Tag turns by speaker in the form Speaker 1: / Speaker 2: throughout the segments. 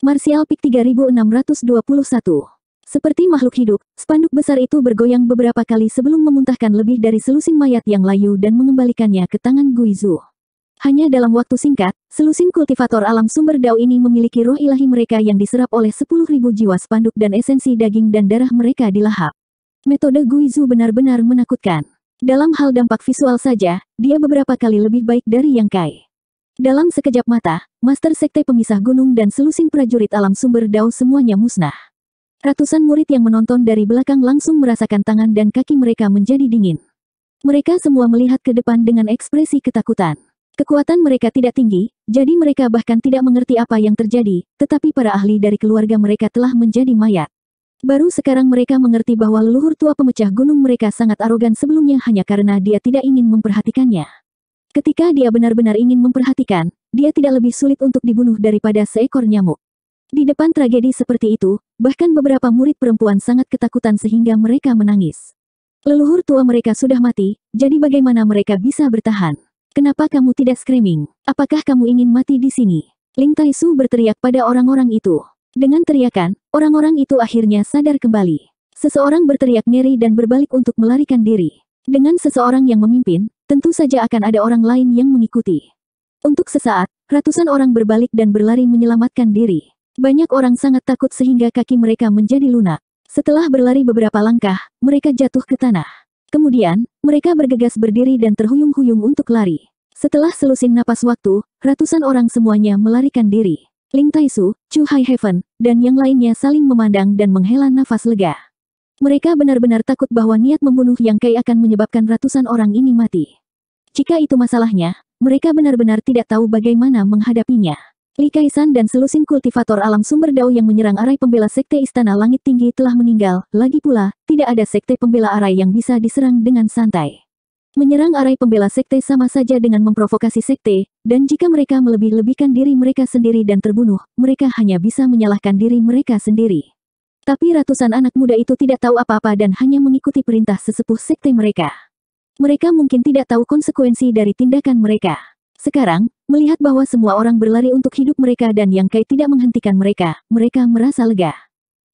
Speaker 1: Martial Peak 3621. Seperti makhluk hidup, spanduk besar itu bergoyang beberapa kali sebelum memuntahkan lebih dari selusin mayat yang layu dan mengembalikannya ke tangan Guizu. Hanya dalam waktu singkat, selusin kultivator alam sumber dao ini memiliki roh ilahi mereka yang diserap oleh 10.000 jiwa spanduk dan esensi daging dan darah mereka dilahap. Metode Guizu benar-benar menakutkan. Dalam hal dampak visual saja, dia beberapa kali lebih baik dari Yang Kai. Dalam sekejap mata, Master Sekte Pemisah Gunung dan selusin prajurit alam sumber Dao semuanya musnah. Ratusan murid yang menonton dari belakang langsung merasakan tangan dan kaki mereka menjadi dingin. Mereka semua melihat ke depan dengan ekspresi ketakutan. Kekuatan mereka tidak tinggi, jadi mereka bahkan tidak mengerti apa yang terjadi, tetapi para ahli dari keluarga mereka telah menjadi mayat. Baru sekarang mereka mengerti bahwa leluhur tua pemecah gunung mereka sangat arogan sebelumnya hanya karena dia tidak ingin memperhatikannya. Ketika dia benar-benar ingin memperhatikan, dia tidak lebih sulit untuk dibunuh daripada seekor nyamuk. Di depan tragedi seperti itu, bahkan beberapa murid perempuan sangat ketakutan sehingga mereka menangis. Leluhur tua mereka sudah mati, jadi bagaimana mereka bisa bertahan? Kenapa kamu tidak screaming? Apakah kamu ingin mati di sini? Ling tai su berteriak pada orang-orang itu. Dengan teriakan, orang-orang itu akhirnya sadar kembali. Seseorang berteriak ngeri dan berbalik untuk melarikan diri. Dengan seseorang yang memimpin, tentu saja akan ada orang lain yang mengikuti. Untuk sesaat, ratusan orang berbalik dan berlari menyelamatkan diri. Banyak orang sangat takut sehingga kaki mereka menjadi lunak. Setelah berlari beberapa langkah, mereka jatuh ke tanah. Kemudian, mereka bergegas berdiri dan terhuyung-huyung untuk lari. Setelah selusin napas waktu, ratusan orang semuanya melarikan diri. Ling Taisu, Chu Hai Heaven, dan yang lainnya saling memandang dan menghela nafas lega. Mereka benar-benar takut bahwa niat membunuh Yang Kai akan menyebabkan ratusan orang ini mati. Jika itu masalahnya, mereka benar-benar tidak tahu bagaimana menghadapinya. Li Kaisan dan selusin kultivator alam sumber dao yang menyerang arai pembela sekte Istana Langit Tinggi telah meninggal, lagi pula, tidak ada sekte pembela arai yang bisa diserang dengan santai. Menyerang arai pembela sekte sama saja dengan memprovokasi sekte, dan jika mereka melebih-lebihkan diri mereka sendiri dan terbunuh, mereka hanya bisa menyalahkan diri mereka sendiri. Tapi ratusan anak muda itu tidak tahu apa-apa dan hanya mengikuti perintah sesepuh sekte mereka. Mereka mungkin tidak tahu konsekuensi dari tindakan mereka. Sekarang, melihat bahwa semua orang berlari untuk hidup mereka dan Yang Kai tidak menghentikan mereka, mereka merasa lega.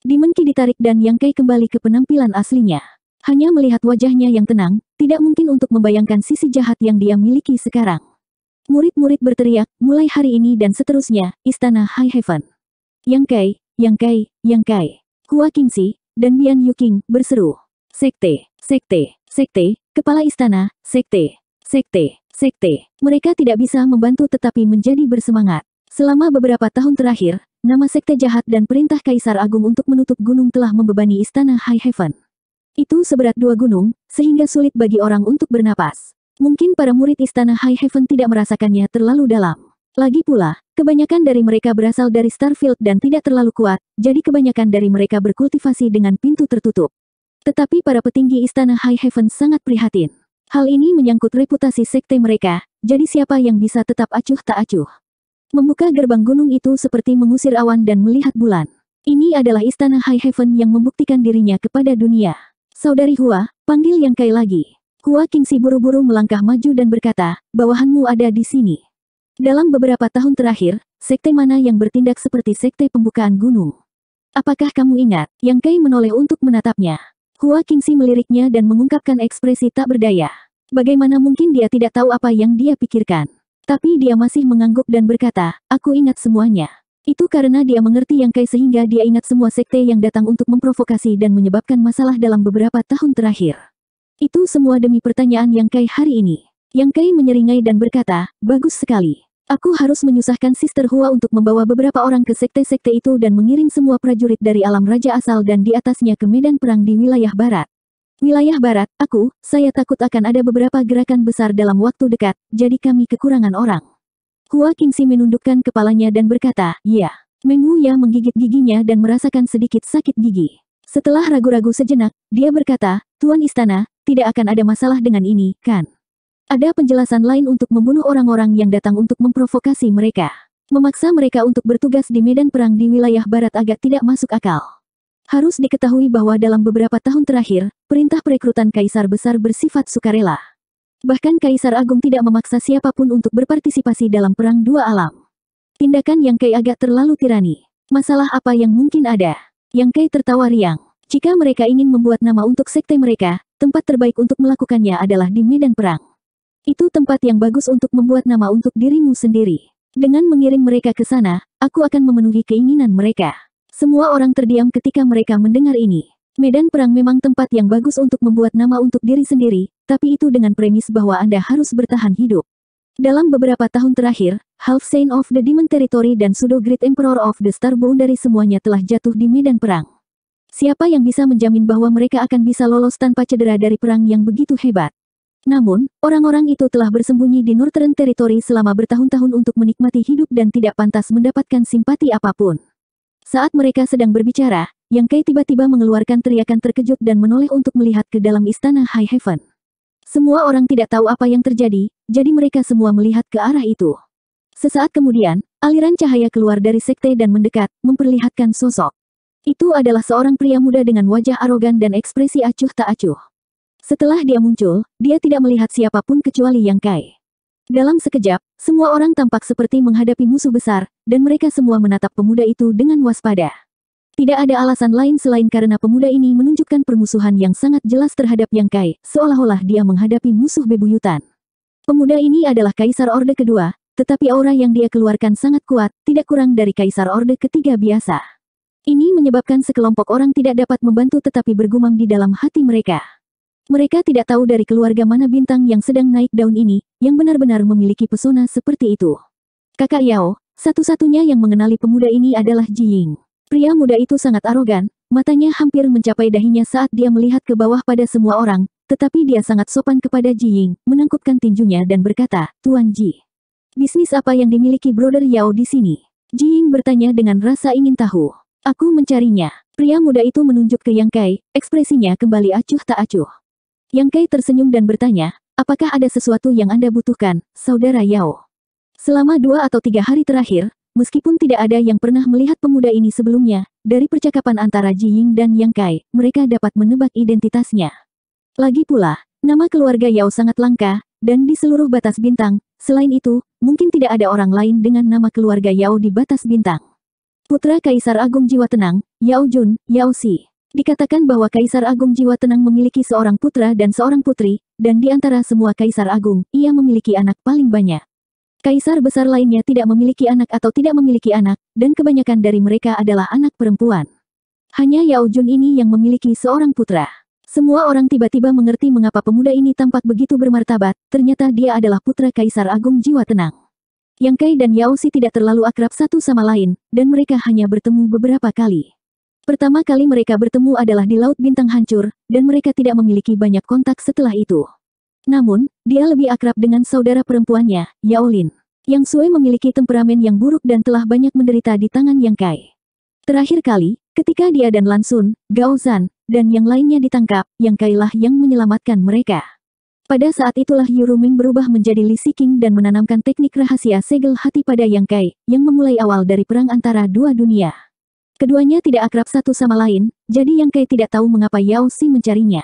Speaker 1: Dimenki ditarik dan Yang Kai kembali ke penampilan aslinya. Hanya melihat wajahnya yang tenang, tidak mungkin untuk membayangkan sisi jahat yang dia miliki sekarang. Murid-murid berteriak, mulai hari ini dan seterusnya, Istana High Heaven. Yang Kai, Yang Kai, Yang Kai. Hua Qingxi, dan Bian Yuking, berseru. Sekte, Sekte, Sekte, Kepala Istana, Sekte, Sekte, Sekte. Mereka tidak bisa membantu tetapi menjadi bersemangat. Selama beberapa tahun terakhir, nama Sekte jahat dan perintah Kaisar Agung untuk menutup gunung telah membebani Istana High Heaven. Itu seberat dua gunung, sehingga sulit bagi orang untuk bernapas. Mungkin para murid Istana High Heaven tidak merasakannya terlalu dalam. Lagi pula, kebanyakan dari mereka berasal dari Starfield dan tidak terlalu kuat, jadi kebanyakan dari mereka berkultivasi dengan pintu tertutup. Tetapi para petinggi istana High Heaven sangat prihatin. Hal ini menyangkut reputasi sekte mereka, jadi siapa yang bisa tetap acuh tak acuh. Membuka gerbang gunung itu seperti mengusir awan dan melihat bulan. Ini adalah istana High Heaven yang membuktikan dirinya kepada dunia. Saudari Hua, panggil Yang Kai lagi. Hua Kingsi buru-buru melangkah maju dan berkata, bawahanmu ada di sini. Dalam beberapa tahun terakhir, sekte mana yang bertindak seperti sekte pembukaan gunung? Apakah kamu ingat, Yang Kai menoleh untuk menatapnya? Hua Qingxi meliriknya dan mengungkapkan ekspresi tak berdaya. Bagaimana mungkin dia tidak tahu apa yang dia pikirkan? Tapi dia masih mengangguk dan berkata, aku ingat semuanya. Itu karena dia mengerti yang Kai sehingga dia ingat semua sekte yang datang untuk memprovokasi dan menyebabkan masalah dalam beberapa tahun terakhir. Itu semua demi pertanyaan yang Kai hari ini. Yang Kai menyeringai dan berkata, bagus sekali. Aku harus menyusahkan Sister Hua untuk membawa beberapa orang ke sekte-sekte itu dan mengirim semua prajurit dari alam raja asal dan di atasnya ke medan perang di wilayah barat. Wilayah barat, aku, saya takut akan ada beberapa gerakan besar dalam waktu dekat, jadi kami kekurangan orang. Hua Kingsi menundukkan kepalanya dan berkata, ya. Meng Ya menggigit giginya dan merasakan sedikit sakit gigi. Setelah ragu-ragu sejenak, dia berkata, Tuan Istana, tidak akan ada masalah dengan ini, kan? Ada penjelasan lain untuk membunuh orang-orang yang datang untuk memprovokasi mereka. Memaksa mereka untuk bertugas di medan perang di wilayah barat agak tidak masuk akal. Harus diketahui bahwa dalam beberapa tahun terakhir, perintah perekrutan Kaisar Besar bersifat sukarela. Bahkan Kaisar Agung tidak memaksa siapapun untuk berpartisipasi dalam Perang Dua Alam. Tindakan yang kai agak terlalu tirani. Masalah apa yang mungkin ada? Yang kai tertawa riang. Jika mereka ingin membuat nama untuk sekte mereka, tempat terbaik untuk melakukannya adalah di medan perang. Itu tempat yang bagus untuk membuat nama untuk dirimu sendiri. Dengan mengirim mereka ke sana, aku akan memenuhi keinginan mereka. Semua orang terdiam ketika mereka mendengar ini. Medan perang memang tempat yang bagus untuk membuat nama untuk diri sendiri, tapi itu dengan premis bahwa Anda harus bertahan hidup. Dalam beberapa tahun terakhir, Half Saint of the Demon Territory dan Sudo Great Emperor of the Starborn dari semuanya telah jatuh di medan perang. Siapa yang bisa menjamin bahwa mereka akan bisa lolos tanpa cedera dari perang yang begitu hebat? Namun, orang-orang itu telah bersembunyi di Northern Territory selama bertahun-tahun untuk menikmati hidup dan tidak pantas mendapatkan simpati apapun. Saat mereka sedang berbicara, Yang Kai tiba-tiba mengeluarkan teriakan terkejut dan menoleh untuk melihat ke dalam istana High Heaven. Semua orang tidak tahu apa yang terjadi, jadi mereka semua melihat ke arah itu. Sesaat kemudian, aliran cahaya keluar dari sekte dan mendekat, memperlihatkan sosok. Itu adalah seorang pria muda dengan wajah arogan dan ekspresi acuh tak acuh. Setelah dia muncul, dia tidak melihat siapapun kecuali Yang Kai. Dalam sekejap, semua orang tampak seperti menghadapi musuh besar, dan mereka semua menatap pemuda itu dengan waspada. Tidak ada alasan lain selain karena pemuda ini menunjukkan permusuhan yang sangat jelas terhadap Yang Kai, seolah-olah dia menghadapi musuh bebuyutan. Pemuda ini adalah Kaisar Orde kedua, tetapi aura yang dia keluarkan sangat kuat, tidak kurang dari Kaisar Orde ketiga biasa. Ini menyebabkan sekelompok orang tidak dapat membantu tetapi bergumam di dalam hati mereka. Mereka tidak tahu dari keluarga mana bintang yang sedang naik daun ini, yang benar-benar memiliki pesona seperti itu. Kakak Yao, satu-satunya yang mengenali pemuda ini adalah Ji Ying. Pria muda itu sangat arogan, matanya hampir mencapai dahinya saat dia melihat ke bawah pada semua orang, tetapi dia sangat sopan kepada Ji Ying, menangkupkan tinjunya dan berkata, Tuan Ji, bisnis apa yang dimiliki Brother Yao di sini? Ji Ying bertanya dengan rasa ingin tahu. Aku mencarinya. Pria muda itu menunjuk ke Yang Kai, ekspresinya kembali acuh tak acuh. Yang Kai tersenyum dan bertanya, apakah ada sesuatu yang Anda butuhkan, Saudara Yao? Selama dua atau tiga hari terakhir, meskipun tidak ada yang pernah melihat pemuda ini sebelumnya, dari percakapan antara Ji Ying dan Yang Kai, mereka dapat menebak identitasnya. Lagi pula, nama keluarga Yao sangat langka, dan di seluruh batas bintang, selain itu, mungkin tidak ada orang lain dengan nama keluarga Yao di batas bintang. Putra Kaisar Agung Jiwa Tenang, Yao Jun, Yao Si. Dikatakan bahwa Kaisar Agung Jiwa Tenang memiliki seorang putra dan seorang putri, dan di antara semua Kaisar Agung, ia memiliki anak paling banyak. Kaisar besar lainnya tidak memiliki anak atau tidak memiliki anak, dan kebanyakan dari mereka adalah anak perempuan. Hanya Yao Jun ini yang memiliki seorang putra. Semua orang tiba-tiba mengerti mengapa pemuda ini tampak begitu bermartabat, ternyata dia adalah putra Kaisar Agung Jiwa Tenang. Yang Kai dan Yao Si tidak terlalu akrab satu sama lain, dan mereka hanya bertemu beberapa kali. Pertama kali mereka bertemu adalah di Laut Bintang Hancur, dan mereka tidak memiliki banyak kontak setelah itu. Namun, dia lebih akrab dengan saudara perempuannya, Yaolin. Yang Sue memiliki temperamen yang buruk dan telah banyak menderita di tangan Yang Kai. Terakhir kali, ketika dia dan Lansun, Gao Zan, dan yang lainnya ditangkap, Yang Kai lah yang menyelamatkan mereka. Pada saat itulah Yu Ruming berubah menjadi Li Siking dan menanamkan teknik rahasia segel hati pada Yang Kai, yang memulai awal dari perang antara dua dunia. Keduanya tidak akrab satu sama lain, jadi Yang kai tidak tahu mengapa Yao Xi mencarinya.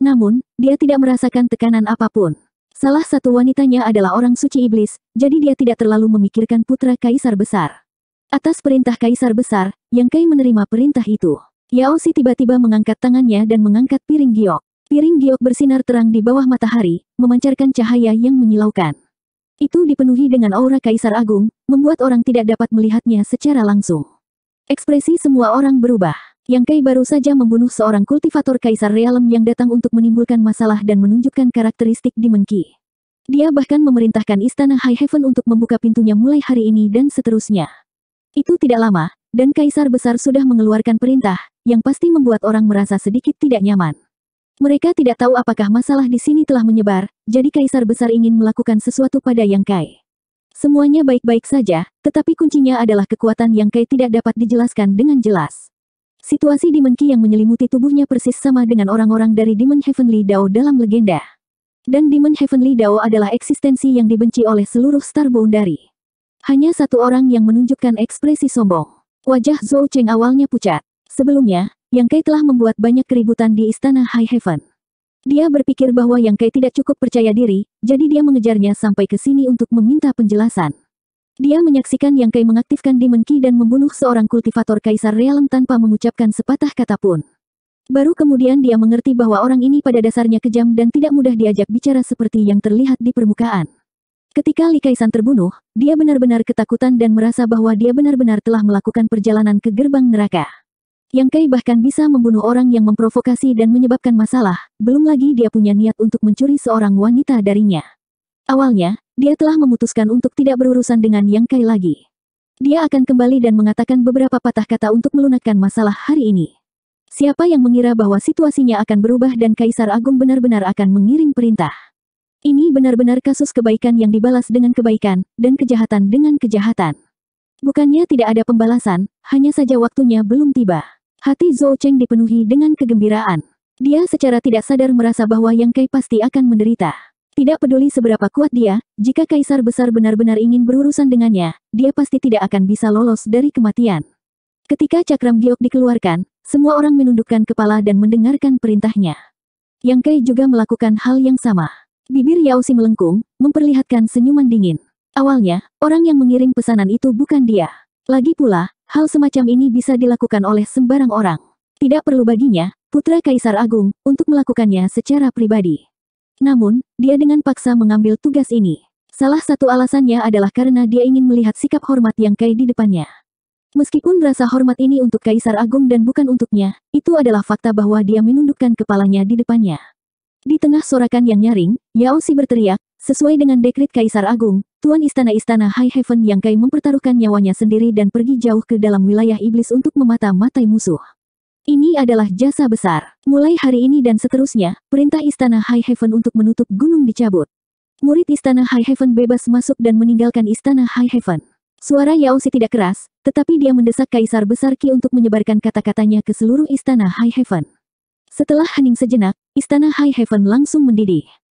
Speaker 1: Namun, dia tidak merasakan tekanan apapun. Salah satu wanitanya adalah orang suci iblis, jadi dia tidak terlalu memikirkan putra kaisar besar. Atas perintah kaisar besar, Yang Kai menerima perintah itu. Yao Xi tiba-tiba mengangkat tangannya dan mengangkat piring giok. Piring giok bersinar terang di bawah matahari, memancarkan cahaya yang menyilaukan. Itu dipenuhi dengan aura kaisar agung, membuat orang tidak dapat melihatnya secara langsung. Ekspresi semua orang berubah. Yang Kai baru saja membunuh seorang kultivator kaisar realem yang datang untuk menimbulkan masalah dan menunjukkan karakteristik di Ki. Dia bahkan memerintahkan istana High Heaven untuk membuka pintunya mulai hari ini dan seterusnya. Itu tidak lama, dan kaisar besar sudah mengeluarkan perintah, yang pasti membuat orang merasa sedikit tidak nyaman. Mereka tidak tahu apakah masalah di sini telah menyebar, jadi kaisar besar ingin melakukan sesuatu pada Yang Kai. Semuanya baik-baik saja, tetapi kuncinya adalah kekuatan yang Kai tidak dapat dijelaskan dengan jelas. Situasi Demon Ki yang menyelimuti tubuhnya persis sama dengan orang-orang dari Demon Heavenly Dao dalam legenda. Dan Demon Heavenly Dao adalah eksistensi yang dibenci oleh seluruh Boundary. Hanya satu orang yang menunjukkan ekspresi sombong. Wajah Zhou Cheng awalnya pucat. Sebelumnya, Yang Kai telah membuat banyak keributan di istana High Heaven. Dia berpikir bahwa Yang Kai tidak cukup percaya diri, jadi dia mengejarnya sampai ke sini untuk meminta penjelasan. Dia menyaksikan Yang Kai mengaktifkan Demon Ki dan membunuh seorang kultivator Kaisar Realm tanpa mengucapkan sepatah kata pun. Baru kemudian dia mengerti bahwa orang ini pada dasarnya kejam dan tidak mudah diajak bicara seperti yang terlihat di permukaan. Ketika Li Kaisan terbunuh, dia benar-benar ketakutan dan merasa bahwa dia benar-benar telah melakukan perjalanan ke gerbang neraka. Yang Kai bahkan bisa membunuh orang yang memprovokasi dan menyebabkan masalah, belum lagi dia punya niat untuk mencuri seorang wanita darinya. Awalnya, dia telah memutuskan untuk tidak berurusan dengan Yang Kai lagi. Dia akan kembali dan mengatakan beberapa patah kata untuk melunakkan masalah hari ini. Siapa yang mengira bahwa situasinya akan berubah dan Kaisar Agung benar-benar akan mengirim perintah. Ini benar-benar kasus kebaikan yang dibalas dengan kebaikan, dan kejahatan dengan kejahatan. Bukannya tidak ada pembalasan, hanya saja waktunya belum tiba. Hati Zhou Cheng dipenuhi dengan kegembiraan. Dia secara tidak sadar merasa bahwa Yang Kai pasti akan menderita. Tidak peduli seberapa kuat dia, jika kaisar besar benar-benar ingin berurusan dengannya, dia pasti tidak akan bisa lolos dari kematian. Ketika cakram giok dikeluarkan, semua orang menundukkan kepala dan mendengarkan perintahnya. Yang Kai juga melakukan hal yang sama. Bibir Yao Si melengkung, memperlihatkan senyuman dingin. Awalnya, orang yang mengirim pesanan itu bukan dia. Lagi pula, Hal semacam ini bisa dilakukan oleh sembarang orang. Tidak perlu baginya, putra Kaisar Agung, untuk melakukannya secara pribadi. Namun, dia dengan paksa mengambil tugas ini. Salah satu alasannya adalah karena dia ingin melihat sikap hormat yang Kai di depannya. Meskipun rasa hormat ini untuk Kaisar Agung dan bukan untuknya, itu adalah fakta bahwa dia menundukkan kepalanya di depannya. Di tengah sorakan yang nyaring, Yao Si berteriak, Sesuai dengan dekrit Kaisar Agung, Tuan Istana-Istana High Heaven yang Kai mempertaruhkan nyawanya sendiri dan pergi jauh ke dalam wilayah iblis untuk memata-matai musuh. Ini adalah jasa besar. Mulai hari ini dan seterusnya, perintah Istana High Heaven untuk menutup gunung dicabut. Murid Istana High Heaven bebas masuk dan meninggalkan Istana High Heaven. Suara Yaosi tidak keras, tetapi dia mendesak Kaisar Besar Ki untuk menyebarkan kata-katanya ke seluruh Istana High Heaven. Setelah hening sejenak, Istana High Heaven langsung mendidih.